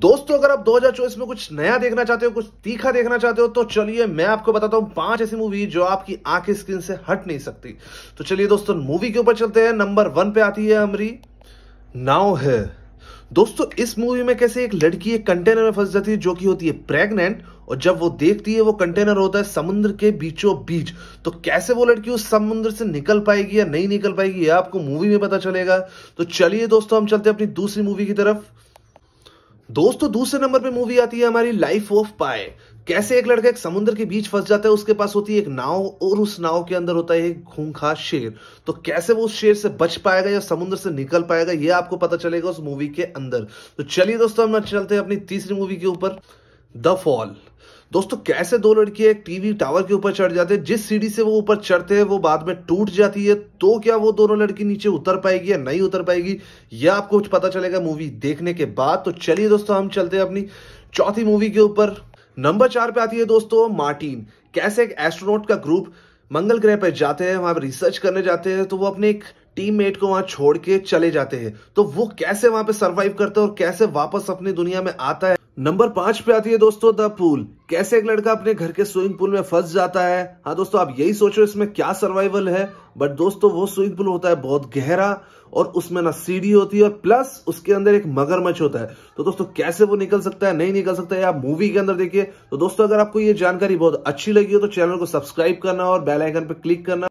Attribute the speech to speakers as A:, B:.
A: दोस्तों अगर आप 2024 में कुछ नया देखना चाहते हो कुछ तीखा देखना चाहते हो तो चलिए मैं आपको बताता हूं पांच ऐसी मूवी जो आपकी आंखें स्क्रीन से हट नहीं सकती तो चलिए दोस्तों मूवी के ऊपर चलते हैं नंबर वन पे आती है हमारी नाउ है दोस्तों इस मूवी में कैसे एक लड़की एक कंटेनर में फंस जाती है जो कि होती है प्रेग्नेंट और जब वो देखती है वो कंटेनर होता है समुद्र के बीचों बीच तो कैसे वो लड़की उस समुद्र से निकल पाएगी या नहीं निकल पाएगी ये आपको मूवी में पता चलेगा तो चलिए दोस्तों हम चलते हैं अपनी दूसरी मूवी की तरफ दोस्तों तो दूसरे नंबर पे मूवी आती है हमारी लाइफ ऑफ पाए कैसे एक लड़का एक समुद्र के बीच फंस जाता है उसके पास होती है एक नाव और उस नाव के अंदर होता है एक खूंखा शेर तो कैसे वो उस शेर से बच पाएगा या समुद्र से निकल पाएगा ये आपको पता चलेगा उस मूवी के अंदर तो चलिए दोस्तों हम चलते हैं अपनी तीसरी मूवी के ऊपर द फॉल दोस्तों कैसे दो लड़की एक टीवी टावर के ऊपर चढ़ जाते हैं जिस सीढ़ी से वो ऊपर चढ़ते हैं वो बाद में टूट जाती है तो क्या वो दोनों लड़की नीचे उतर पाएगी या नहीं उतर पाएगी यह आपको कुछ पता चलेगा मूवी देखने के बाद तो चलिए दोस्तों हम चलते हैं अपनी चौथी मूवी के ऊपर नंबर चार पे आती है दोस्तों मार्टिन कैसे एक एस्ट्रोनॉट का ग्रुप मंगल ग्रह पर जाते हैं वहां पर रिसर्च करने जाते हैं तो वो अपने एक टीममेट को वहां छोड़ के चले जाते हैं तो वो कैसे वहां पे सरवाइव करता है और कैसे वापस अपनी दुनिया में आता है नंबर पांच पे आती है दोस्तों द पूल कैसे एक लड़का अपने घर के स्विमिंग पूल में फंस जाता है हाँ दोस्तों आप यही सोचो इसमें क्या सर्वाइवल है बट दोस्तों वो स्विमिंग पूल होता है बहुत गहरा और उसमें ना सीढ़ी होती है और प्लस उसके अंदर एक मगरमच्छ होता है तो दोस्तों कैसे वो निकल सकता है नहीं निकल सकता है आप मूवी के अंदर देखिए तो दोस्तों अगर आपको ये जानकारी बहुत अच्छी लगी हो तो चैनल को सब्सक्राइब करना और बेलाइकन पर क्लिक करना